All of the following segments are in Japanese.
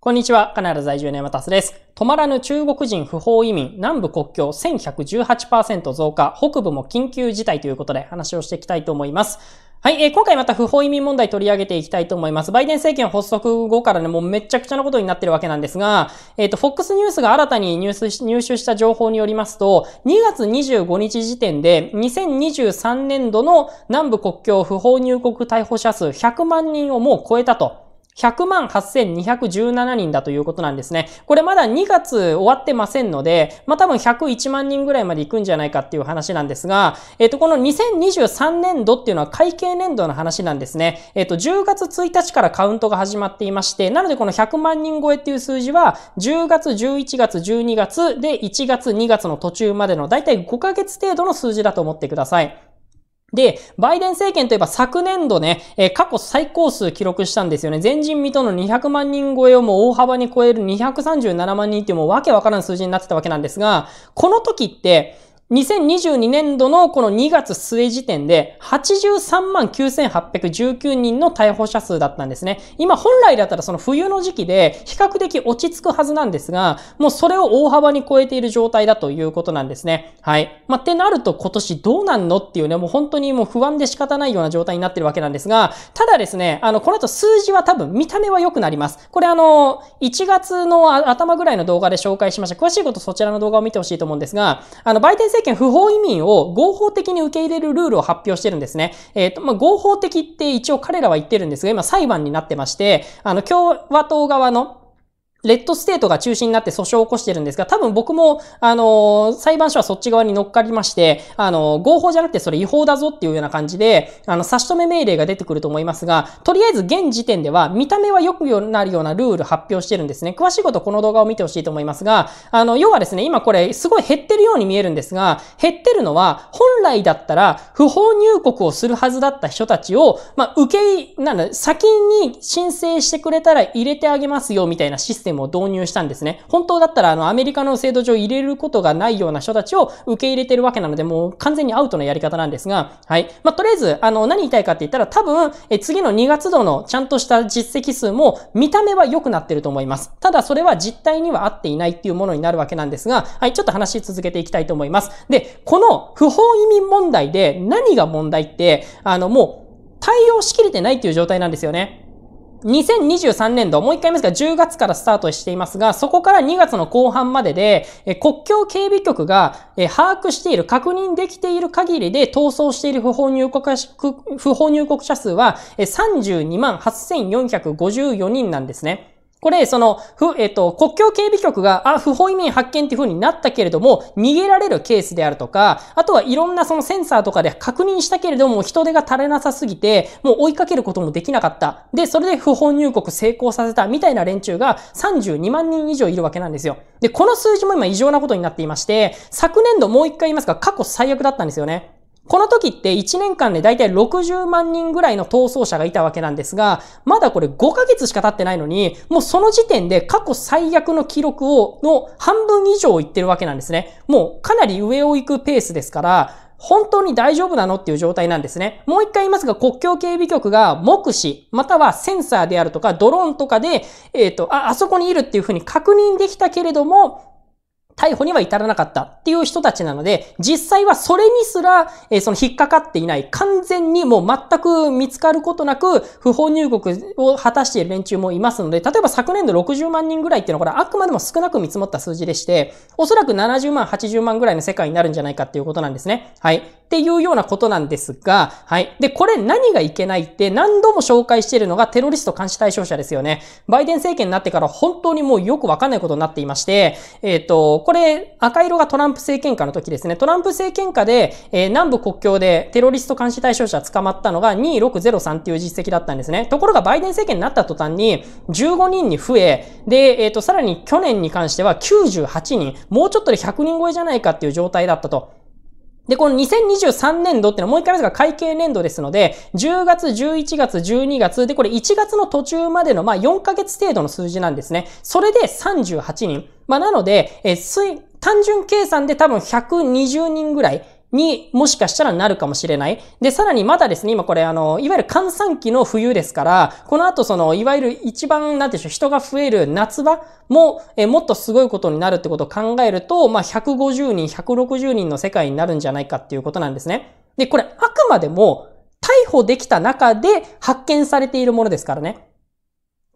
こんにちは、カナダ在住の山田です。止まらぬ中国人不法移民、南部国境1118%増加、北部も緊急事態ということで話をしていきたいと思います。はい、えー、今回また不法移民問題取り上げていきたいと思います。バイデン政権発足後からね、もうめちゃくちゃなことになってるわけなんですが、えっ、ー、と、FOX ニュースが新たに入手した情報によりますと、2月25日時点で、2023年度の南部国境不法入国逮捕者数100万人をもう超えたと。100万8217人だということなんですね。これまだ2月終わってませんので、まあ、多分101万人ぐらいまで行くんじゃないかっていう話なんですが、えっ、と、この2023年度っていうのは会計年度の話なんですね。えっ、と、10月1日からカウントが始まっていまして、なのでこの100万人超えっていう数字は、10月、11月、12月で1月、2月の途中までのだいたい5ヶ月程度の数字だと思ってください。で、バイデン政権といえば昨年度ね、えー、過去最高数記録したんですよね。前人未到の200万人超えをもう大幅に超える237万人っていうもうわけわからん数字になってたわけなんですが、この時って、2022年度のこの2月末時点で83万9819人の逮捕者数だったんですね。今本来だったらその冬の時期で比較的落ち着くはずなんですが、もうそれを大幅に超えている状態だということなんですね。はい。まあ、ってなると今年どうなんのっていうね、もう本当にもう不安で仕方ないような状態になってるわけなんですが、ただですね、あの、この後数字は多分見た目は良くなります。これあの、1月の頭ぐらいの動画で紹介しました。詳しいことそちらの動画を見てほしいと思うんですが、あの、売店政権不法移民を合法的に受け入れるルールを発表してるんですね。えっ、ー、と、まあ、合法的って一応彼らは言ってるんですが、今裁判になってまして、あの、共和党側のレッドステートが中心になって訴訟を起こしてるんですが、多分僕も、あの裁判所はそっち側に乗っかりまして、あの合法じゃなくてそれ違法だぞっていうような感じで、あの、差し止め命令が出てくると思いますが、とりあえず現時点では、見た目は良くなるようなルール発表してるんですね。詳しいことこの動画を見てほしいと思いますが、あの、要はですね、今これすごい減ってるように見えるんですが、減ってるのは、本来だったら不法入国をするはずだった人たちを、まあ、受け、なんだ、先に申請してくれたら入れてあげますよみたいなシステムムを導入したんですね。本当だったらあのアメリカの制度上入れることがないような人たちを受け入れてるわけなので、もう完全にアウトなやり方なんですが、はい。まあ、とりあえず、あの、何言いたいかって言ったら、多分、え次の2月度のちゃんとした実績数も見た目は良くなってると思います。ただ、それは実態には合っていないっていうものになるわけなんですが、はい、ちょっと話し続けていきたいと思います。で、この不法移民問題で何が問題って、あの、もう対応しきれてないっていう状態なんですよね。2023年度、もう一回見ますが、10月からスタートしていますが、そこから2月の後半までで、国境警備局が把握している、確認できている限りで逃走している不法入国不法入国者数は32万8454人なんですね。これ、その、ふ、えっ、と、国境警備局が、あ、不法移民発見っていう風になったけれども、逃げられるケースであるとか、あとはいろんなそのセンサーとかで確認したけれども、人手が足れなさすぎて、もう追いかけることもできなかった。で、それで不法入国成功させた、みたいな連中が32万人以上いるわけなんですよ。で、この数字も今異常なことになっていまして、昨年度もう一回言いますが、過去最悪だったんですよね。この時って1年間でだいたい60万人ぐらいの逃走者がいたわけなんですが、まだこれ5ヶ月しか経ってないのに、もうその時点で過去最悪の記録を、の半分以上いってるわけなんですね。もうかなり上を行くペースですから、本当に大丈夫なのっていう状態なんですね。もう一回言いますが、国境警備局が目視、またはセンサーであるとか、ドローンとかで、えっ、ー、と、あ、あそこにいるっていうふうに確認できたけれども、逮捕には至らなかったっていう人たちなので、実際はそれにすら、えその引っかかっていない、完全にもう全く見つかることなく、不法入国を果たしている連中もいますので、例えば昨年度60万人ぐらいっていうのは、これあくまでも少なく見積もった数字でして、おそらく70万、80万ぐらいの世界になるんじゃないかっていうことなんですね。はい。っていうようなことなんですが、はい。で、これ何がいけないって何度も紹介しているのがテロリスト監視対象者ですよね。バイデン政権になってから本当にもうよくわかんないことになっていまして、えっ、ー、と、これ赤色がトランプ政権下の時ですね。トランプ政権下で、えー、南部国境でテロリスト監視対象者捕まったのが2603っていう実績だったんですね。ところがバイデン政権になった途端に15人に増え、で、えっ、ー、と、さらに去年に関しては98人、もうちょっとで100人超えじゃないかっていう状態だったと。で、この2023年度ってのはもう一回ですが会計年度ですので、10月、11月、12月で、これ1月の途中までの、まあ4ヶ月程度の数字なんですね。それで38人。まあなので、え単純計算で多分120人ぐらいにもしかしたらなるかもしれない。で、さらにまだですね、今これあの、いわゆる寒・散期の冬ですから、この後その、いわゆる一番、なんていうんでしょう、人が増える夏場も、えもっとすごいことになるってことを考えると、まあ、150人、160人の世界になるんじゃないかっていうことなんですね。で、これあくまでも、逮捕できた中で発見されているものですからね。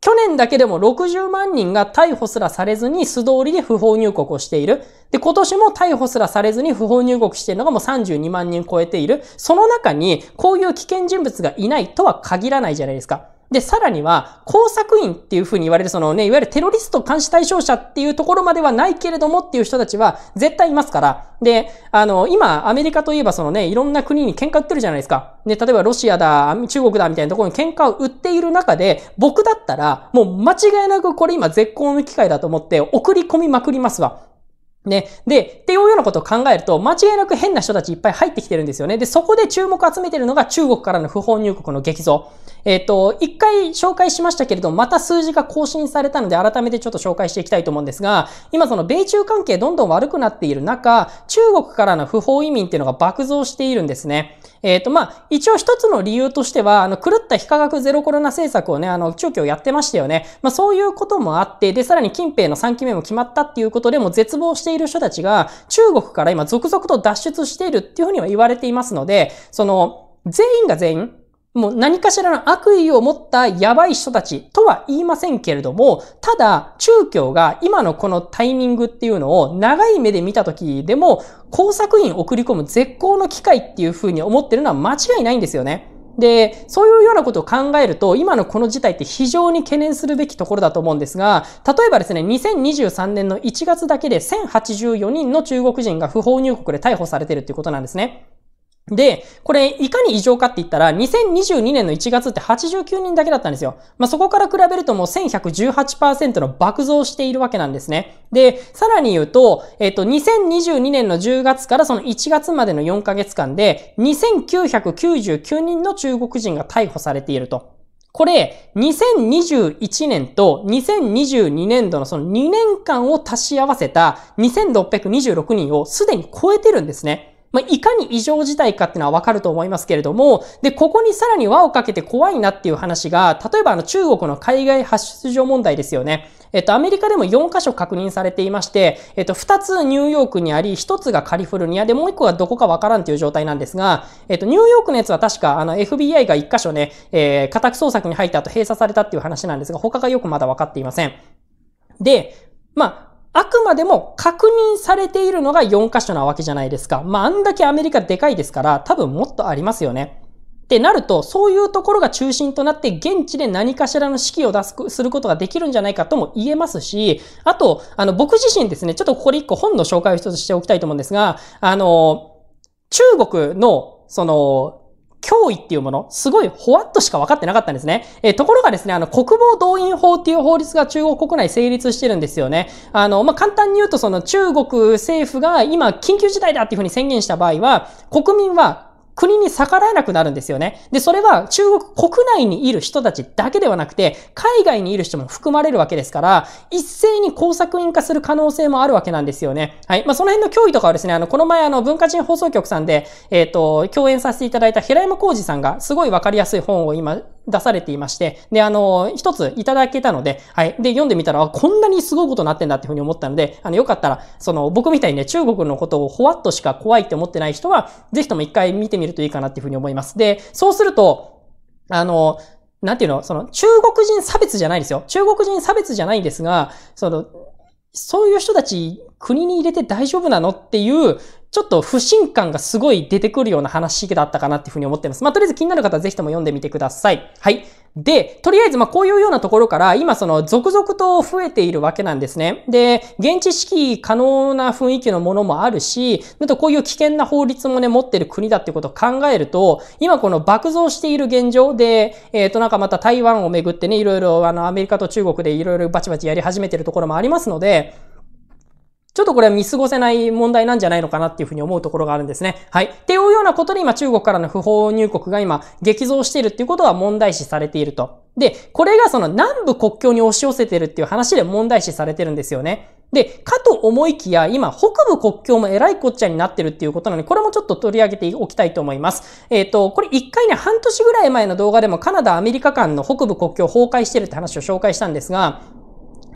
去年だけでも60万人が逮捕すらされずに素通りで不法入国をしている。で、今年も逮捕すらされずに不法入国しているのがもう32万人超えている。その中にこういう危険人物がいないとは限らないじゃないですか。で、さらには、工作員っていうふうに言われる、そのね、いわゆるテロリスト監視対象者っていうところまではないけれどもっていう人たちは絶対いますから。で、あの、今、アメリカといえばそのね、いろんな国に喧嘩売ってるじゃないですか。ね、例えばロシアだ、中国だみたいなところに喧嘩を売っている中で、僕だったら、もう間違いなくこれ今絶好の機会だと思って送り込みまくりますわ。ね。で、っていうようなことを考えると、間違いなく変な人たちいっぱい入ってきてるんですよね。で、そこで注目を集めてるのが中国からの不法入国の激増。えっ、ー、と、一回紹介しましたけれども、また数字が更新されたので、改めてちょっと紹介していきたいと思うんですが、今その米中関係どんどん悪くなっている中、中国からの不法移民っていうのが爆増しているんですね。えっ、ー、と、まあ、一応一つの理由としては、あの、狂った非科学ゼロコロナ政策をね、あの、中期をやってましたよね。まあ、そういうこともあって、で、さらに近平の3期目も決まったっていうことでも絶望している人たちが、中国から今続々と脱出しているっていうふうには言われていますので、その、全員が全員、もう何かしらの悪意を持ったやばい人たちとは言いませんけれども、ただ中共が今のこのタイミングっていうのを長い目で見た時でも工作員送り込む絶好の機会っていうふうに思ってるのは間違いないんですよね。で、そういうようなことを考えると、今のこの事態って非常に懸念するべきところだと思うんですが、例えばですね、2023年の1月だけで1084人の中国人が不法入国で逮捕されてるっていうことなんですね。で、これ、いかに異常かって言ったら、2022年の1月って89人だけだったんですよ。まあ、そこから比べるともう1118%の爆増しているわけなんですね。で、さらに言うと、えっと、2022年の10月からその1月までの4ヶ月間で、2999人の中国人が逮捕されていると。これ、2021年と2022年度のその2年間を足し合わせた2626人をすでに超えてるんですね。まあ、いかに異常事態かっていうのはわかると思いますけれども、で、ここにさらに輪をかけて怖いなっていう話が、例えばあの中国の海外発出場問題ですよね。えっと、アメリカでも4カ所確認されていまして、えっと、2つニューヨークにあり、1つがカリフォルニアで、もう1個がどこかわからんという状態なんですが、えっと、ニューヨークのやつは確か、あの、FBI が1カ所ね、えー、家宅捜索に入った後閉鎖されたっていう話なんですが、他がよくまだ分かっていません。で、まあ、あくまでも確認されているのが4箇所なわけじゃないですか。まあ、あんだけアメリカでかいですから、多分もっとありますよね。ってなると、そういうところが中心となって、現地で何かしらの指揮を出す、することができるんじゃないかとも言えますし、あと、あの、僕自身ですね、ちょっとここで一個本の紹介を一つしておきたいと思うんですが、あの、中国の、その、脅威っていうもの、すごいほわっとしか分かってなかったんですね。えー、ところがですね、あの、国防動員法っていう法律が中国国内成立してるんですよね。あの、まあ、簡単に言うと、その中国政府が今緊急事態だっていうふうに宣言した場合は、国民は国に逆らえなくなるんですよね。で、それは中国国内にいる人たちだけではなくて、海外にいる人も含まれるわけですから、一斉に工作員化する可能性もあるわけなんですよね。はい。まあ、その辺の脅威とかはですね、あの、この前あの、文化人放送局さんで、えっ、ー、と、共演させていただいた平山浩二さんが、すごいわかりやすい本を今、出されていまして、で、あの、一ついただけたので、はい。で、読んでみたら、こんなにすごいことになってんだっていうふうに思ったので、あの、よかったら、その、僕みたいにね、中国のことをほわっとしか怖いって思ってない人は、ぜひとも一回見てみみるといいかなっていうふうに思います。で、そうすると、あの、なんていうのその、中国人差別じゃないですよ。中国人差別じゃないんですが、その、そういう人たち国に入れて大丈夫なのっていう、ちょっと不信感がすごい出てくるような話だったかなっていうふうに思ってます。まあ、とりあえず気になる方はぜひとも読んでみてください。はい。で、とりあえず、ま、こういうようなところから、今、その、続々と増えているわけなんですね。で、現地式可能な雰囲気のものもあるし、あとこういう危険な法律もね、持ってる国だってことを考えると、今この爆増している現状で、えっ、ー、と、なんかまた台湾をめぐってね、いろいろ、あの、アメリカと中国でいろいろバチバチやり始めてるところもありますので、ちょっとこれは見過ごせない問題なんじゃないのかなっていうふうに思うところがあるんですね。はい。っていうようなことで今中国からの不法入国が今激増しているっていうことは問題視されていると。で、これがその南部国境に押し寄せてるっていう話で問題視されてるんですよね。で、かと思いきや、今、北部国境もえらいこっちゃになってるっていうことなので、これもちょっと取り上げておきたいと思います。えっ、ー、と、これ一回ね、半年ぐらい前の動画でもカナダ、アメリカ間の北部国境崩壊してるって話を紹介したんですが、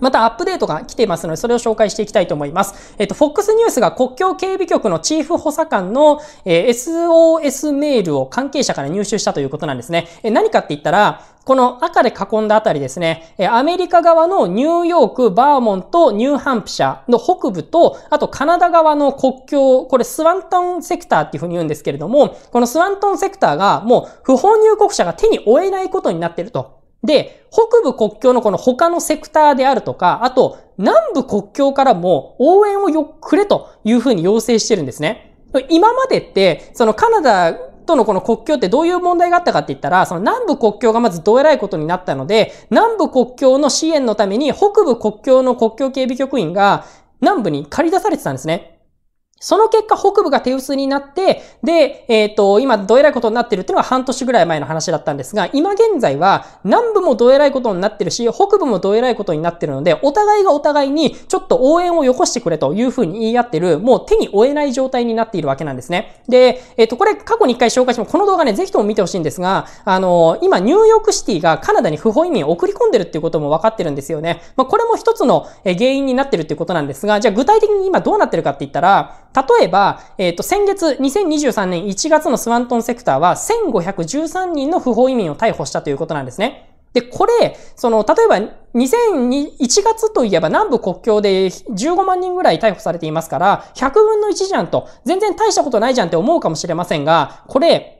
またアップデートが来ていますので、それを紹介していきたいと思います。えっと、FOX ニュースが国境警備局のチーフ補佐官の、えー、SOS メールを関係者から入手したということなんですね。えー、何かって言ったら、この赤で囲んだあたりですね、えアメリカ側のニューヨーク、バーモント、ニューハンプシャの北部と、あとカナダ側の国境、これスワントンセクターっていうふうに言うんですけれども、このスワントンセクターがもう不法入国者が手に負えないことになっていると。で、北部国境のこの他のセクターであるとか、あと南部国境からも応援をよくれというふうに要請してるんですね。今までって、そのカナダとのこの国境ってどういう問題があったかって言ったら、その南部国境がまずどえらいことになったので、南部国境の支援のために北部国境の国境警備局員が南部に駆り出されてたんですね。その結果、北部が手薄になって、で、えっ、ー、と、今、どえらいことになってるっていうのは半年ぐらい前の話だったんですが、今現在は、南部もどえらいことになってるし、北部もどえらいことになってるので、お互いがお互いに、ちょっと応援をよこしてくれというふうに言い合ってる、もう手に負えない状態になっているわけなんですね。で、えっ、ー、と、これ、過去に一回紹介しても、この動画ね、ぜひとも見てほしいんですが、あのー、今、ニューヨークシティがカナダに不法移民を送り込んでるっていうことも分かってるんですよね。まあ、これも一つの原因になってるっていうことなんですが、じゃあ具体的に今どうなってるかって言ったら、例えば、えっ、ー、と、先月、2023年1月のスワントンセクターは1513人の不法移民を逮捕したということなんですね。で、これ、その、例えば、2001月といえば南部国境で15万人ぐらい逮捕されていますから、100分の1じゃんと、全然大したことないじゃんって思うかもしれませんが、これ、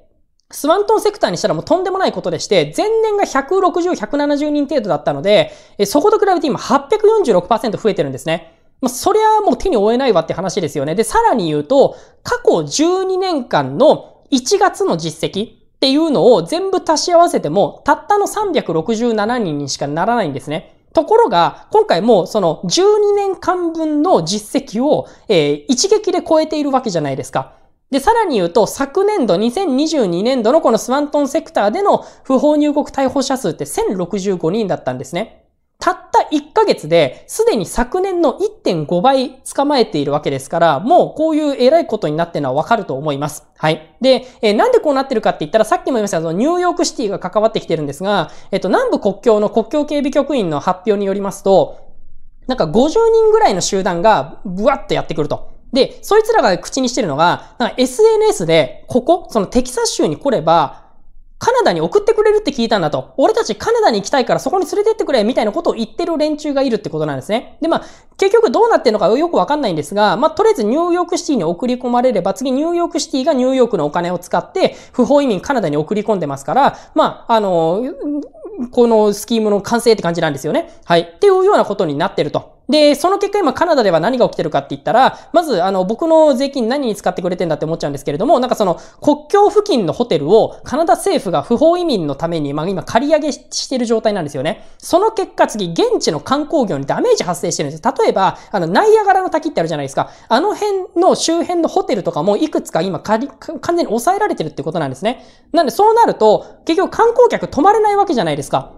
スワントンセクターにしたらもうとんでもないことでして、前年が160、170人程度だったので、そこと比べて今846%増えてるんですね。まあ、そりゃもう手に負えないわって話ですよね。で、さらに言うと、過去12年間の1月の実績っていうのを全部足し合わせても、たったの367人にしかならないんですね。ところが、今回もその12年間分の実績を、えー、一撃で超えているわけじゃないですか。で、さらに言うと、昨年度、2022年度のこのスワントンセクターでの不法入国逮捕者数って1065人だったんですね。たった1ヶ月で、すでに昨年の1.5倍捕まえているわけですから、もうこういう偉いことになってるのはわかると思います。はい。で、えー、なんでこうなってるかって言ったら、さっきも言いましたのニューヨークシティが関わってきてるんですが、えっ、ー、と、南部国境の国境警備局員の発表によりますと、なんか50人ぐらいの集団が、ブワッとやってくると。で、そいつらが口にしてるのが、なんか SNS で、ここ、そのテキサス州に来れば、カナダに送ってくれるって聞いたんだと。俺たちカナダに行きたいからそこに連れてってくれみたいなことを言ってる連中がいるってことなんですね。で、まあ、結局どうなってるのかよくわかんないんですが、まあ、とりあえずニューヨークシティに送り込まれれば、次ニューヨークシティがニューヨークのお金を使って、不法移民カナダに送り込んでますから、まあ、あの、このスキームの完成って感じなんですよね。はい。っていうようなことになってると。で、その結果今カナダでは何が起きてるかって言ったら、まずあの僕の税金何に使ってくれてんだって思っちゃうんですけれども、なんかその国境付近のホテルをカナダ政府が不法移民のために、まあ今借り上げしてる状態なんですよね。その結果次、現地の観光業にダメージ発生してるんですよ。例えば、あの、ナイアガラの滝ってあるじゃないですか。あの辺の周辺のホテルとかもいくつか今借り、完全に抑えられてるってことなんですね。なんでそうなると、結局観光客泊まれないわけじゃないですか。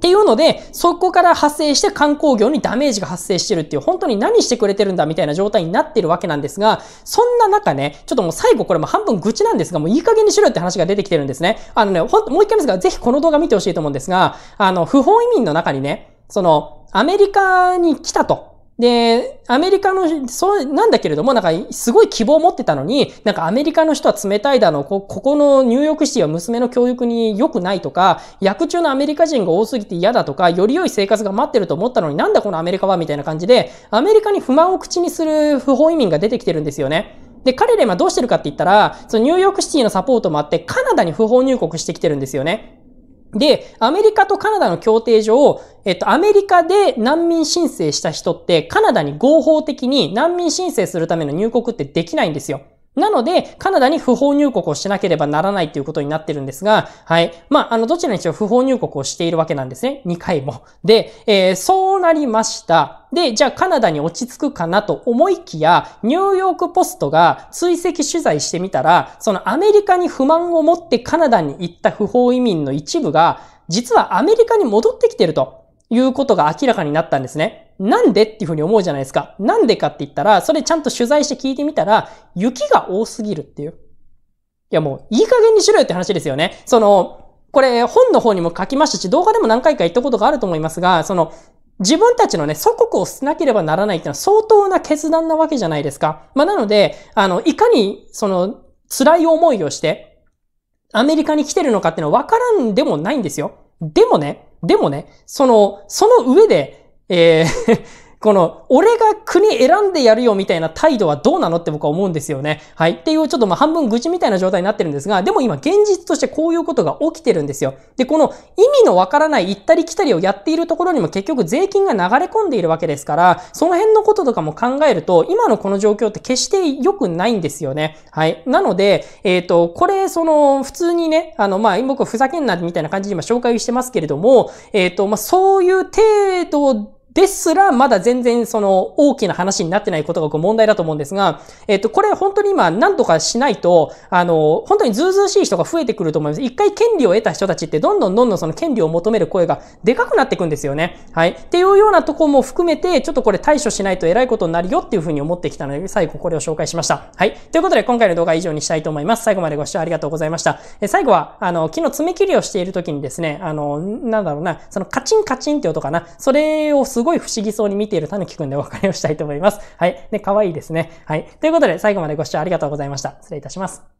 っていうので、そこから発生して観光業にダメージが発生してるっていう、本当に何してくれてるんだみたいな状態になってるわけなんですが、そんな中ね、ちょっともう最後これも半分愚痴なんですが、もういい加減にしろよって話が出てきてるんですね。あのね、ほんともう一回ですが、ぜひこの動画見てほしいと思うんですが、あの、不法移民の中にね、その、アメリカに来たと。で、アメリカの、そう、なんだけれども、なんか、すごい希望を持ってたのに、なんかアメリカの人は冷たいだの、こ、ここのニューヨークシティは娘の教育に良くないとか、役中のアメリカ人が多すぎて嫌だとか、より良い生活が待ってると思ったのになんだこのアメリカはみたいな感じで、アメリカに不満を口にする不法移民が出てきてるんですよね。で、彼ら今どうしてるかって言ったら、そのニューヨークシティのサポートもあって、カナダに不法入国してきてるんですよね。で、アメリカとカナダの協定上、えっと、アメリカで難民申請した人って、カナダに合法的に難民申請するための入国ってできないんですよ。なので、カナダに不法入国をしなければならないということになってるんですが、はい。まあ、あの、どちらにしろ不法入国をしているわけなんですね。2回も。で、えー、そうなりました。で、じゃあカナダに落ち着くかなと思いきや、ニューヨークポストが追跡取材してみたら、そのアメリカに不満を持ってカナダに行った不法移民の一部が、実はアメリカに戻ってきてるということが明らかになったんですね。なんでっていうふうに思うじゃないですか。なんでかって言ったら、それちゃんと取材して聞いてみたら、雪が多すぎるっていう。いやもう、いい加減にしろよって話ですよね。その、これ本の方にも書きましたし、動画でも何回か言ったことがあると思いますが、その、自分たちのね、祖国を捨てなければならないっていうのは相当な決断なわけじゃないですか。まあなので、あの、いかに、その、辛い思いをして、アメリカに来てるのかっていうのは分からんでもないんですよ。でもね、でもね、その、その上で、えー この、俺が国選んでやるよみたいな態度はどうなのって僕は思うんですよね。はい。っていう、ちょっとまあ半分愚痴みたいな状態になってるんですが、でも今現実としてこういうことが起きてるんですよ。で、この意味のわからない行ったり来たりをやっているところにも結局税金が流れ込んでいるわけですから、その辺のこととかも考えると、今のこの状況って決して良くないんですよね。はい。なので、えっ、ー、と、これ、その、普通にね、あの、まあ、僕ふざけんなみたいな感じで今紹介してますけれども、えっ、ー、と、まあ、そういう程度ですら、まだ全然その大きな話になってないことがこう問題だと思うんですが、えっと、これ本当に今何とかしないと、あの、本当にずうずうしい人が増えてくると思います。一回権利を得た人たちってどんどんどんどんその権利を求める声がでかくなっていくんですよね。はい。っていうようなとこも含めて、ちょっとこれ対処しないと偉いことになるよっていうふうに思ってきたので、最後これを紹介しました。はい。ということで今回の動画は以上にしたいと思います。最後までご視聴ありがとうございました。え最後は、あの、木の爪切りをしている時にですね、あの、なんだろうな、そのカチンカチンって音かな。それをすすごい不思議そうに見ているたぬきくんでお別れをしたいと思います。はい。で、可愛いですね。はい。ということで、最後までご視聴ありがとうございました。失礼いたします。